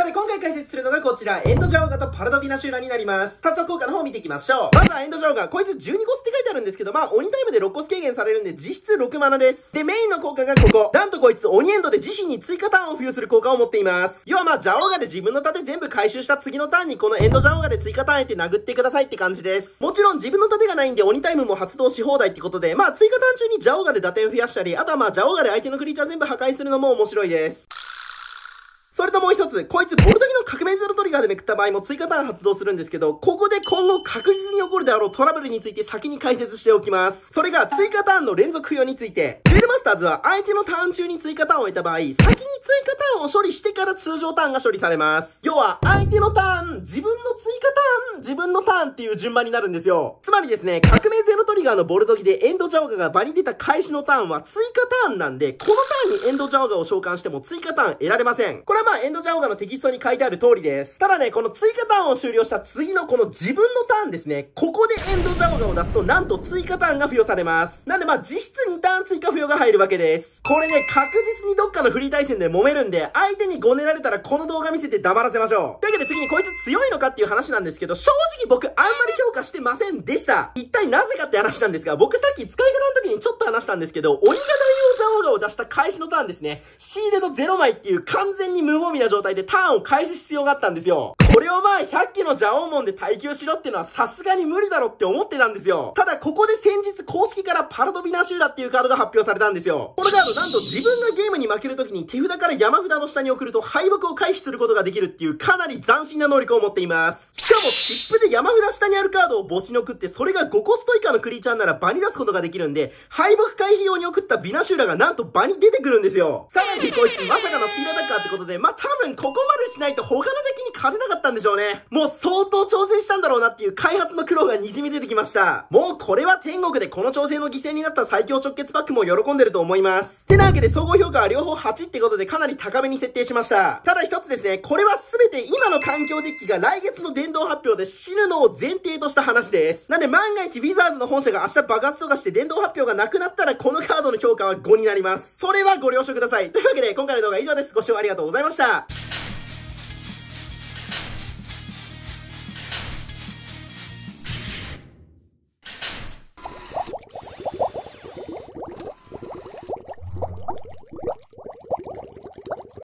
さて今回解説するのがこちら、エンドジャオガとパラドビナシュラになります。早速効果の方を見ていきましょう。まずはエンドジャオガ、こいつ12コスって書いてあるんですけど、まあ鬼タイムで6コス軽減されるんで実質6マナです。で、メインの効果がここ。なんとこいつ鬼エンドで自身に追加ターンを付与する効果を持っています。要はまあジャオガで自分の盾全部回収した次のターンにこのエンドジャオガで追加ターンやって殴ってくださいって感じです。もちろん自分の盾がないんで鬼タイムも発動し放題ってことで、まあ追加ターン中にジャオガで打点増やしたり、あとはまあジャオガで相手のクリーチャー全部破壊するのも面白いです。それともう一つ、こいつボルトギの革命ゼロトリガーでめくった場合も追加ターン発動するんですけど、ここで今後確実に起こるであろうトラブルについて先に解説しておきます。それが追加ターンの連続不要について、クュエルマスターズは相手のターン中に追加ターンを得た場合、先に追加ターンを処理してから通常ターンが処理されます。要は、相手のターン、自分の追加ターン、自分のターンっていう順番になるんですよ。つまりですね、革命ゼロトリガーのボルトギでエンドジャオガが場に出た開始のターンは追加ターンなんで、このターンにエンドジャオガを召喚しても追加ターン得られません。これは今、エンドジャオガのテキストに書いてある通りです。ただね、この追加ターンを終了した次のこの自分のターンですね。ここでエンドジャオガを出すと、なんと追加ターンが付与されます。なんでまあ実質2ターン追加付与が入るわけです。これね、確実にどっかのフリー対戦で揉めるんで、相手にごねられたらこの動画見せて黙らせましょう。というわけで次にこいつ強いのかっていう話なんですけど、正直僕あんまり評価してませんでした。一体なぜかって話なんですが、僕さっき使い方の時にちょっと話したんですけど、鬼がジオーラを出した開始のターンですね。シールド0枚っていう完全に無防備な状態でターンを返す必要があったんですよ。これをまあ100機の蛇王門で耐久しろっていうのはさすがに無理だろって思ってたんですよ。ただここで先日公式からパラドビナシューラっていうカードが発表されたんですよ。このカードなんと自分がゲームに負ける時に手札から山札の下に送ると敗北を回避することができるっていうかなり斬新な能力を持っています。しかもチップで山札下にあるカードを墓地に送ってそれが5コスト以下のクリーチャーなら場に出すことができるんで敗北回避用に送ったビナシューラががなんと場に出てくるんですよ。さらにこいつまさかのスピードアタッカーってことで、まあ、多分ここまでしないと他の敵勝てなかったんでしょうね。もう相当挑戦したんだろうなっていう開発の苦労が滲み出てきました。もうこれは天国でこの調整の犠牲になった最強直結パックも喜んでると思います。てなわけで総合評価は両方8ってことでかなり高めに設定しました。ただ一つですね、これは全て今の環境デッキが来月の電動発表で死ぬのを前提とした話です。なんで万が一ウィザーズの本社が明日爆発とかして電動発表がなくなったらこのカードの評価は5になります。それはご了承ください。というわけで今回の動画は以上です。ご視聴ありがとうございました。